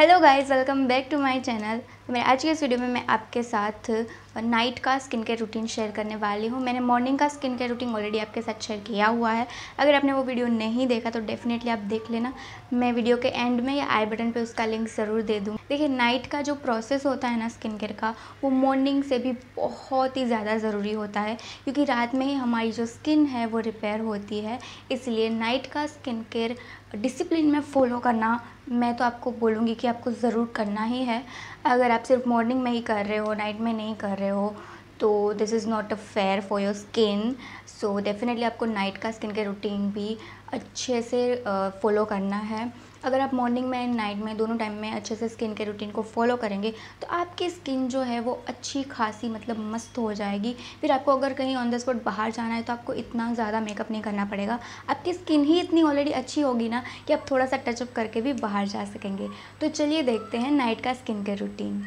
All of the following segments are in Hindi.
hello guys welcome back to my channel तो मेरे आज के इस वीडियो में मैं आपके साथ नाइट का स्किन केयर रूटीन शेयर करने वाली हूँ मैंने मॉर्निंग का स्किन केयर रूटीन ऑलरेडी आपके साथ शेयर किया हुआ है अगर आपने वो वीडियो नहीं देखा तो डेफिनेटली आप देख लेना मैं वीडियो के एंड में या आई बटन पे उसका लिंक ज़रूर दे दूँ देखिए नाइट का जो प्रोसेस होता है ना स्किन केयर का वो मॉर्निंग से भी बहुत ही ज़्यादा ज़रूरी होता है क्योंकि रात में ही हमारी जो स्किन है वो रिपेयर होती है इसलिए नाइट का स्किन केयर डिसिप्लिन में फॉलो करना मैं तो आपको बोलूँगी कि आपको ज़रूर करना ही है अगर आप आप सिर्फ मॉर्निंग में ही कर रहे हो नाइट में नहीं कर रहे हो तो this is not a fair for your skin so definitely आपको नाइट का स्किन के रूटीन भी अच्छे से फॉलो करना है अगर आप मॉर्निंग में एंड नाइट में दोनों टाइम में अच्छे से स्किन के रूटीन को फॉलो करेंगे तो आपकी स्किन जो है वो अच्छी खासी मतलब मस्त हो जाएगी फिर आपको अगर कहीं ऑन द स्पॉट बाहर जाना है तो आपको इतना ज़्यादा मेकअप नहीं करना पड़ेगा आपकी स्किन ही इतनी ऑलरेडी अच्छी होगी ना कि आप थोड़ा सा टचअप करके भी बाहर जा सकेंगे तो चलिए देखते हैं नाइट का स्किन केयर रूटीन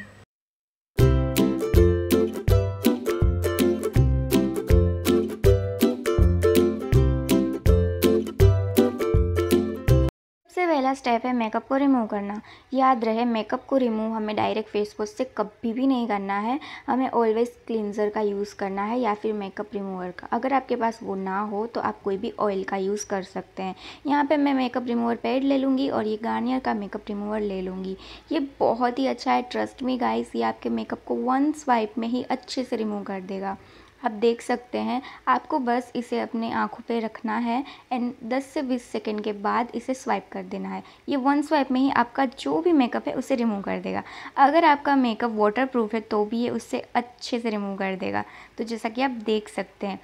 सबसे पहला स्टेप है मेकअप को रिमूव करना याद रहे मेकअप को रिमूव हमें डायरेक्ट फेस वॉश से कभी भी नहीं करना है हमें ऑलवेज़ क्लिनज़र का यूज़ करना है या फिर मेकअप रिमूवर का अगर आपके पास वो ना हो तो आप कोई भी ऑयल का यूज़ कर सकते हैं यहाँ पे मैं मेकअप रिमूवर पैड ले लूँगी और ये गार्नियर का मेकअप रिमूवर ले लूँगी ये बहुत ही अच्छा है ट्रस्ट में गाइस ये आपके मेकअप को वन स्वाइप में ही अच्छे से रिमूव कर देगा आप देख सकते हैं आपको बस इसे अपने आँखों पे रखना है एंड 10 से 20 सेकेंड के बाद इसे स्वाइप कर देना है ये वन स्वाइप में ही आपका जो भी मेकअप है उसे रिमूव कर देगा अगर आपका मेकअप वाटर प्रूफ है तो भी ये उससे अच्छे से रिमूव कर देगा तो जैसा कि आप देख सकते हैं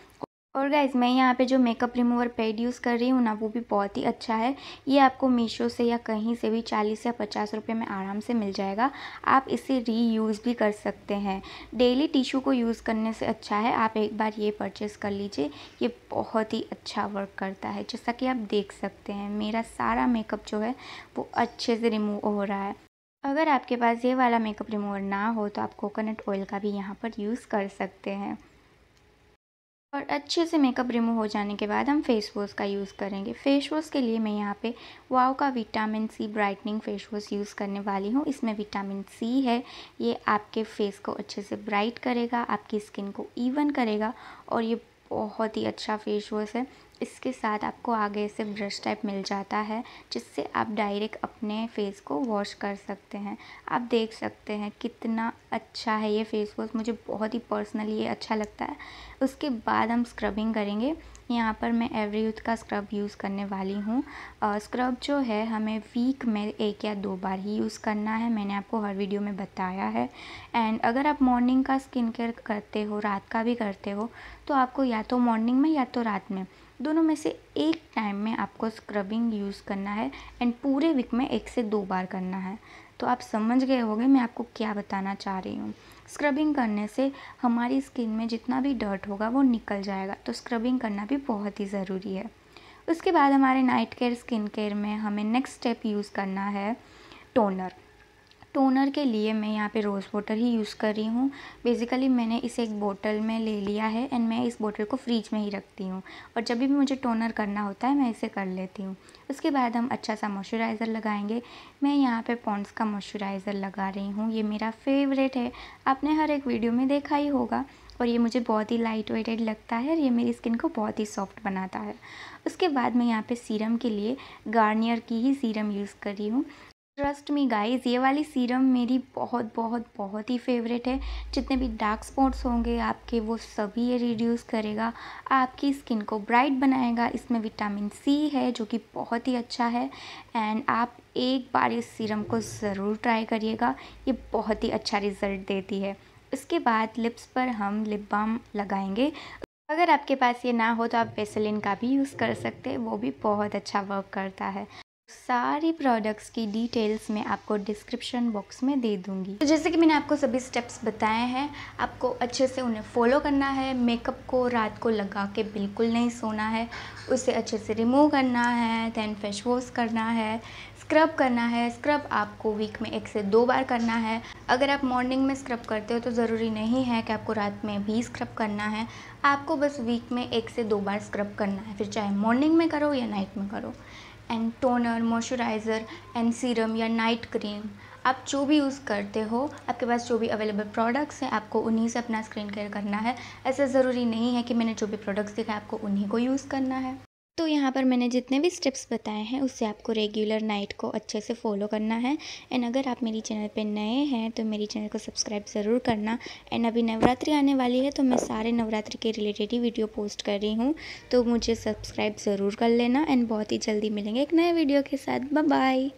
और गाइज़ मैं यहाँ पे जो मेकअप रिमूवर पैड यूज़ कर रही हूँ ना वो भी बहुत ही अच्छा है ये आपको मीशो से या कहीं से भी चालीस या पचास रुपये में आराम से मिल जाएगा आप इसे रीयूज़ भी कर सकते हैं डेली टिशू को यूज़ करने से अच्छा है आप एक बार ये परचेस कर लीजिए ये बहुत ही अच्छा वर्क करता है जैसा कि आप देख सकते हैं मेरा सारा मेकअप जो है वो अच्छे से रिमूव हो रहा है अगर आपके पास ये वाला मेकअप रिमूवर ना हो तो आप कोकोनट ऑयल का भी यहाँ पर यूज़ कर सकते हैं और अच्छे से मेकअप रिमूव हो जाने के बाद हम फेस वॉश का यूज़ करेंगे फेस वॉश के लिए मैं यहाँ पे वाव का vitamin C brightening face wash use करने वाली हूँ इसमें विटामिन सी है ये आपके फेस को अच्छे से ब्राइट करेगा आपकी स्किन को इवन करेगा और ये बहुत ही अच्छा फेस वॉश है इसके साथ आपको आगे से ब्रश टाइप मिल जाता है जिससे आप डायरेक्ट अपने फेस को वॉश कर सकते हैं आप देख सकते हैं कितना अच्छा है ये फेस वॉश मुझे बहुत ही पर्सनली ये अच्छा लगता है उसके बाद हम स्क्रबिंग करेंगे यहाँ पर मैं एवरी यूथ का स्क्रब यूज़ करने वाली हूँ स्क्रब जो है हमें वीक में एक या दो बार ही यूज़ करना है मैंने आपको हर वीडियो में बताया है एंड अगर आप मॉर्निंग का स्किन केयर करते हो रात का भी करते हो तो आपको या तो मॉर्निंग में या तो रात में दोनों में से एक टाइम में आपको स्क्रबिंग यूज़ करना है एंड पूरे वीक में एक से दो बार करना है तो आप समझ गए होंगे मैं आपको क्या बताना चाह रही हूँ स्क्रबिंग करने से हमारी स्किन में जितना भी डर्ट होगा वो निकल जाएगा तो स्क्रबिंग करना भी बहुत ही ज़रूरी है उसके बाद हमारे नाइट केयर स्किन केयर में हमें नेक्स्ट स्टेप यूज़ करना है टोनर टोनर के लिए मैं यहाँ पे रोज़ वाटर ही यूज़ कर रही हूँ बेसिकली मैंने इसे एक बोतल में ले लिया है एंड मैं इस बोतल को फ्रिज में ही रखती हूँ और जब भी मुझे टोनर करना होता है मैं इसे कर लेती हूँ उसके बाद हम अच्छा सा मॉइस्चराइज़र लगाएंगे मैं यहाँ पे पॉन्ड्स का मॉइस्चराइज़र लगा रही हूँ ये मेरा फेवरेट है आपने हर एक वीडियो में देखा ही होगा और ये मुझे बहुत ही लाइट वेटेड लगता है और ये मेरी स्किन को बहुत ही सॉफ्ट बनाता है उसके बाद मैं यहाँ पे सीरम के लिए गार्नियर की ही सीरम यूज़ कर रही हूँ ट्रस्ट मी गाइस ये वाली सीरम मेरी बहुत बहुत बहुत ही फेवरेट है जितने भी डार्क स्पॉट्स होंगे आपके वो सभी ये रिड्यूस करेगा आपकी स्किन को ब्राइट बनाएगा इसमें विटामिन सी है जो कि बहुत ही अच्छा है एंड आप एक बार इस सीरम को ज़रूर ट्राई करिएगा ये बहुत ही अच्छा रिज़ल्ट देती है उसके बाद लिप्स पर हम लिप बाम लगाएंगे अगर आपके पास ये ना हो तो आप वेसलिन का भी यूज़ कर सकते हैं वो भी बहुत अच्छा वर्क करता है सारी प्रोडक्ट्स की डिटेल्स मैं आपको डिस्क्रिप्शन बॉक्स में दे दूँगी तो जैसे कि मैंने आपको सभी स्टेप्स बताए हैं आपको अच्छे से उन्हें फॉलो करना है मेकअप को रात को लगा के बिल्कुल नहीं सोना है उसे अच्छे से रिमूव करना है दैन फेस वॉश करना है स्क्रब करना है स्क्रब आपको वीक में एक से दो बार करना है अगर आप मॉर्निंग में स्क्रब करते हो तो ज़रूरी नहीं है कि आपको रात में भी स्क्रब करना है आपको बस वीक में एक से दो बार स्क्रब करना है फिर चाहे मॉर्निंग में करो या नाइट में करो and toner moisturizer and serum या नाइट क्रीम आप जो भी यूज़ करते हो आपके पास जो भी अवेलेबल प्रोडक्ट्स हैं आपको उन्हीं से अपना स्क्रीन केयर करना है ऐसा ज़रूरी नहीं है कि मैंने जो भी प्रोडक्ट्स दिखाए आपको उन्हीं को यूज़ करना है तो यहाँ पर मैंने जितने भी स्टेप्स बताए हैं उससे आपको रेगुलर नाइट को अच्छे से फॉलो करना है एंड अगर आप मेरी चैनल पे नए हैं तो मेरी चैनल को सब्सक्राइब ज़रूर करना एंड अभी नवरात्रि आने वाली है तो मैं सारे नवरात्रि के रिलेटेड ही वीडियो पोस्ट कर रही हूँ तो मुझे सब्सक्राइब ज़रूर कर लेना एंड बहुत ही जल्दी मिलेंगे एक नए वीडियो के साथ बाय